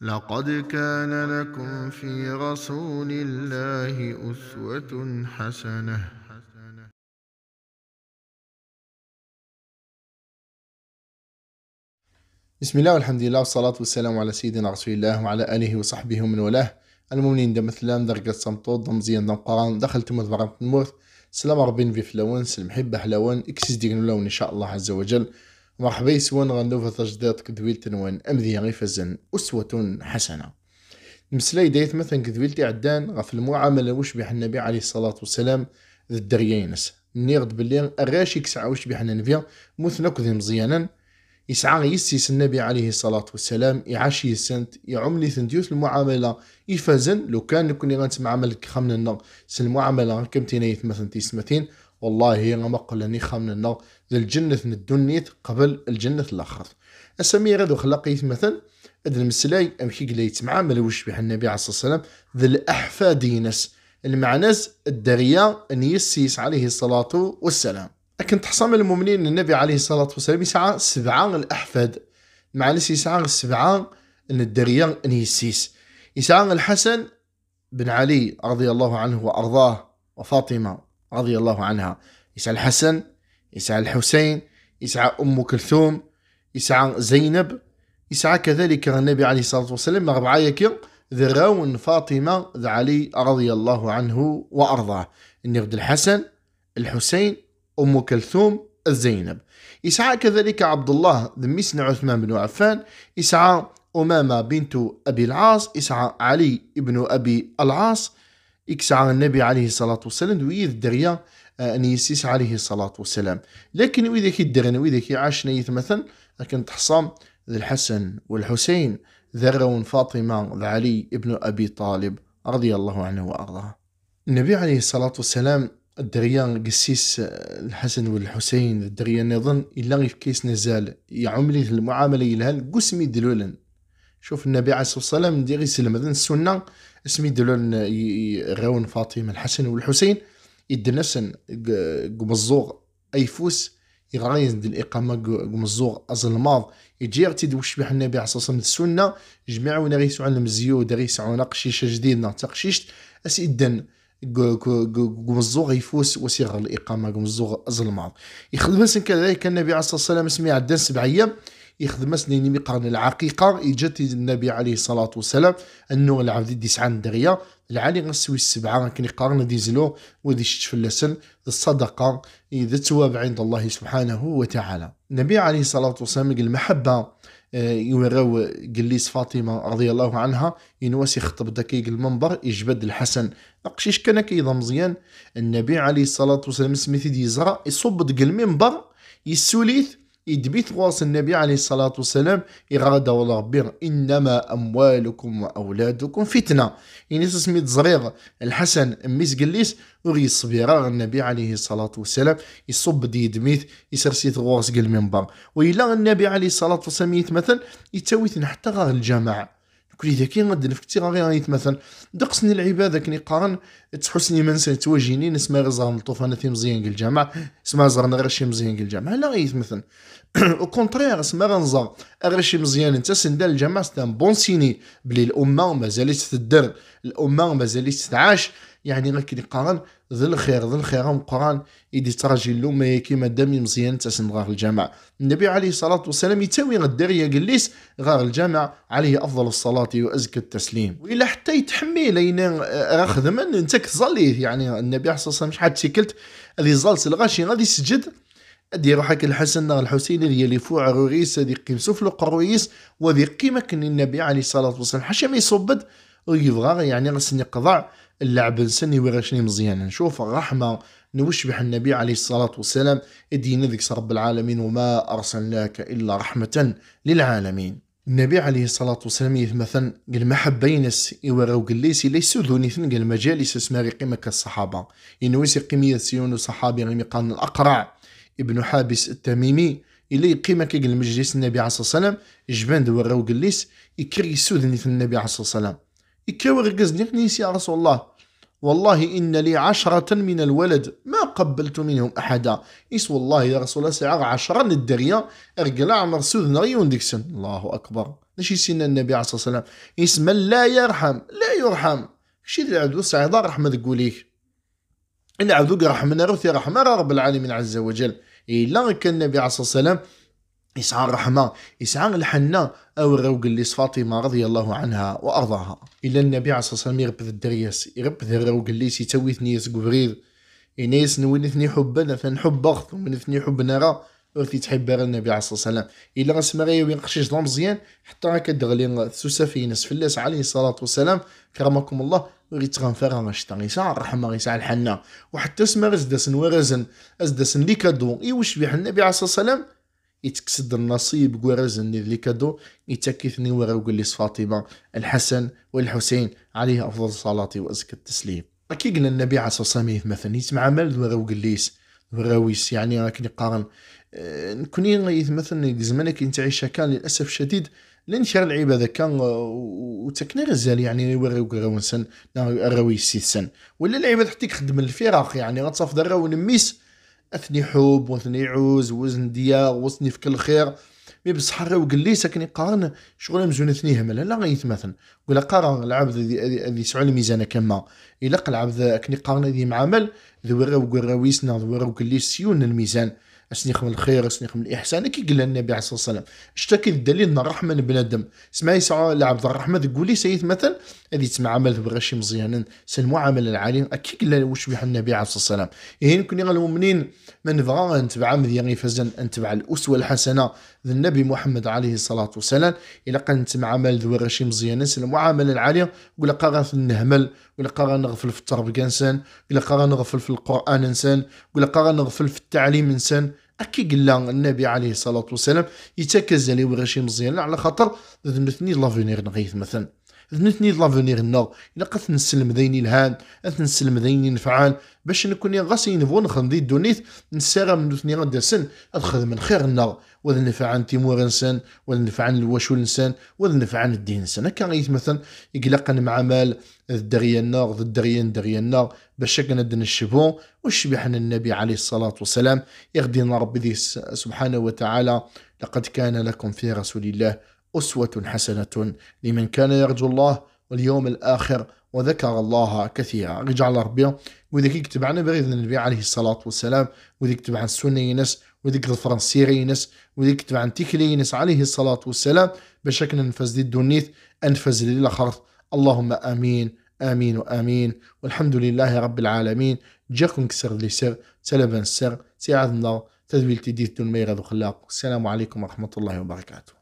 لقد كان لكم في رسول الله أسوة حسنة بسم الله والحمد لله والصلاة والسلام على سيدنا رسول الله وعلى آله وصحبه ومن والاه المؤمنين دم مثلان درجة صمتو دم زين دم قران دخلت مدبرة الموت سلام ربين في فلون سلم حبة حلوان اكسس ديغنو لون إن شاء الله عز وجل مرحبا يسوان غنوفا تجديد كدويل تنوان أمذية غيفزن أسوة حسنة المسلاي دايت مثلا كدويلتي عدان غف المعاملة وش بيح النبي عليه الصلاة والسلام ذا الدريينس نيغد باللي أغاشي كسعى وش بيح النبي مثنى كذي مزيانا يسعى يسيس النبي عليه الصلاة والسلام يعاشي السنت يعملي ثنديوث المعاملة يفازن لو كان معاملك غنتمعامل النغ سن المعاملة كمتين مثلا تيسمتين والله هي غمقلني خامننا ذي الجنة ندونيت قبل الجنة الاخر اسمي غدو خلاقيت مثلا اد المسلاي امشي قليت يتمعامل وش بها النبي عليه الصلاة والسلام ذي الأحفى دينس الدريا ان يسيس عليه الصلاة والسلام لكن تحصم المؤمنين النبي عليه الصلاة والسلام يسعى سبعة الأحفاد معناس يسعى سبعة ان ان يسيس يسعى الحسن بن علي رضي الله عنه وأرضاه وفاطمة رضي الله عنها يسعى الحسن يسعى الحسين يسعى أم كلثوم يسعى زينب يسعى كذلك النبي عليه الصلاة والسلام ربعة يكير ذراون فاطمة ذا علي رضي الله عنه وأرضاه النبي الحسن الحسين أم كلثوم الزينب يسعى كذلك عبد الله مسن عثمان بن عفان يسعى أمامة بنت أبي العاص يسعى علي بن أبي العاص يكسع النبي عليه الصلاة والسلام دريا الدرية يسيس عليه الصلاة والسلام لكن وإذا درن وإذا عاشنا مثلا لكن تحصام ذا الحسن والحسين ذرون فاطمة ذا علي ابن أبي طالب رضي الله عنه وأرضاه النبي عليه الصلاة والسلام الدريان قسيس آه، الحسن والحسين الدريان نظن إلا كيس نزال يعملي المعاملة إلى قسمي دلولا شوف النبي عليه الصلاه والسلام دير يسلم هذا السنه سميدلو غاون فاطمه الحسن والحسين يدنسن قمزوغ ايفوس يغرايز ديال الاقامه قمزوغ ازلماض يجي تيدوش بحال النبي عليه الصلاه والسلام السنه جمعونا المزيو دغيس غيسعون قشيشه جديده تقشيشت اسيدن قمزوغ يفوس وسيغ الاقامه قمزوغ ازلماض يخدم كذلك النبي عليه الصلاه والسلام اسمي عدن سبع ايام يخدم سنين مقارن العقيقه اجت النبي عليه الصلاه والسلام انه العبد دي سعان دريا العالي غنسوي السبعه كي يقارن ديزلو في اللسن الصدقه اذا تواب عند الله سبحانه وتعالى النبي عليه الصلاه والسلام قال المحبه آه، يوراو قليس فاطمه رضي الله عنها ينواس يخطب داك المنبر يجبد الحسن القشيش كان كيضا مزيان النبي عليه الصلاه والسلام سميتي ديزرا يصب داك المنبر يسوليث يدبيت غوص النبي عليه الصلاة والسلام إغادة والله بير إنما أموالكم وأولادكم فتنة يعني سميت زريغ الحسن ميس قليس وغي الصبيرة النبي عليه الصلاة والسلام يصب دي دميث يسرسيت غوص قل منبر وإلا النبي عليه الصلاة والسلام يتمثل يتاويت حتى غير الجماعة كل ذاك غادي نفكتي غير يتمثل دقسني العباده كني نقارن تحسني من تواجيني نسمع غير الطوفان نطوف انا في مزيان قال الجامع سمع زهرنا غير شي مزيان قال الجامع لا غيتمثل او كونترير سما غنزهر غير شي مزيان انت سندال الجامع سي ان بون سيني بلي الامه مازالت تدر الامه مازالت تعاش يعني غير قران ذا الخير ذا الخير القران يدي تراجي له ما كيما دامي مزيان تاسن غار الجامع النبي عليه الصلاه والسلام يتاوي الدريه جليس غار الجامع عليه افضل الصلاه وازكى التسليم والا حتى يتحمي لين آه، خدما انت كتصليه يعني النبي عليه الصلاه والسلام شحال تيكلت اللي زال الغاشي غادي يسجد ادي روحك الحسن الحسين اللي فوع عروريس ذي قيم سفل قرويس وذي قيمة النبي عليه الصلاة والسلام حاشا ما يصبد يبغى يعني غسني يقضع اللعب نسني ويغشني مزيان نشوف الرحمة نوشبح النبي عليه الصلاة والسلام ادينا ذكر رب العالمين وما أرسلناك إلا رحمة للعالمين النبي عليه الصلاة والسلام مثلا قال ما حبينس يوراو قليسي ليس ثن قال مجالس اسمها قيمة كالصحابة إنه يسي قيمية سيون صحابي غيمي قال الأقرع ابن حابس التميمي إلي قيمة كي المجلس النبي عليه الصلاة والسلام جبان دوراو قليس يكري ثن النبي عليه الصلاة والسلام يكاورقز نيسي يا رسول الله والله إن لي عشرة من الولد ما قبلت منهم أحدا إس والله يا رسول الله سعر عشرة الدرية أرقل عمر سوذنا غيون ديكسن الله أكبر نشي سينا النبي عليه الصلاة والسلام اسم لا يرحم لا يرحم شي ذي العدو الرحمة رحمة قوليك العدو رحمنا رثي رحمة رب العالمين عز وجل إلا كان النبي عليه الصلاة والسلام يسعى الرحمة يسعى الحنة أو الروق اللي فاطمة رضي الله عنها وأرضاها إلا النبي عليه الصلاة والسلام يربذ الدرياس يربذ الروق اللي سيتوي ثنيس قبرير إناس نوين ثني حبنا فنحب أخذ ومن ثني حب نرى ورثي تحب النبي عليه الصلاة والسلام إلا غاس وين وينقشيش لا مزيان حتى راه كدغلي سوسفي ناس فلاس عليه الصلاة والسلام كرمكم الله غيت غنفير غنشتا غيسع الرحمة غيسع الحنة وحتى سما غزدسن ورزن أزدسن لي كادو إيوش بيح النبي عليه الصلاة والسلام يتكسد النصيب غوارزني اللي كادو يتكثني وراوغ اللي فاطمة الحسن والحسين عليه أفضل الصلاة وأزكى التسليم أكيد قلنا النبي عليه الصلاة والسلام مثلا يتمعامل وراوغ الليس ورويس يعني راك نقارن آه، كوني مثلا زمان كنت نتعيش كان للأسف الشديد لنشر العباده كان وتكني غزال يعني يوريو راونسن راوي سيسن ولا العباد حتى يخدم الفراق يعني غتصف درا ونميس اثني حب واثني عوز وزن دياغ وصني في كل خير مي بصح وقال لي ساكن يقارن شغل مزون اثنيهم لا لا يتماثل ولا قارن العبد اللي يسعى الميزانه كما الا العبد كني قارن ذي معامل ذو راهو قراويسنا ذو وقال لي سيون الميزان اسنيخ من الخير اسنيخ من الاحسان كي قال النبي عليه الصلاه والسلام اشتكى الدليل ان الرحمه بنادم سمع يسعى لعبد الرحمن تقولي سيد مثلا هذه تسمع عمل تمعامل شي مزيان عمل العاليه كي قال واش بيح النبي عليه الصلاه والسلام يعني يمكن المؤمنين من نبغى نتبع مذيان فزن نتبع الاسوه الحسنه للنبي محمد عليه الصلاه والسلام الا تسمع عمل ذو غشي مزيان عمل العاليه ولا قا نهمل ولا قا نغفل في التربيه انسان ولا قا نغفل في القران انسان ولا قا نغفل في التعليم انسان اكي قال النبي عليه الصلاه والسلام يتكزل وغاشي مزيان على خاطر مثني لافونير نغيث مثلا نتني لافونيغ الا إلق نسلم ذين الهان نسلم ذين نفعال باش نكون غاسي نفون نخدم ذي نسير من نتني غدا سن من خير لنا وذ نفع عن تيمور انسان وذ نفع عن الوشو انسان وذ نفع عن الدين انسان هكا مثلا يقلق مع مال الدريان النار ذ الدريا الدريا النار باش كندن الشبو والشبيح النبي عليه الصلاة والسلام يغدينا ربي سبحانه وتعالى لقد كان لكم في رسول الله أسوة حسنة لمن كان يرجو الله واليوم الآخر وذكر الله كثيرا رجع ربي وذيك يكتب عنا بغيد النبي عليه الصلاة والسلام وذيك يكتب عن السنة ينس وذيك الفرنسير ينس وذيك يكتب عن تيكلي ينس عليه الصلاة والسلام باش كنا دي الدنيث أنفز لي اللهم آمين آمين وآمين والحمد لله رب العالمين جاكم كسر لي سر سلبا السر الله تدويل تديث دون ميرا ذو خلاق والسلام عليكم ورحمة الله وبركاته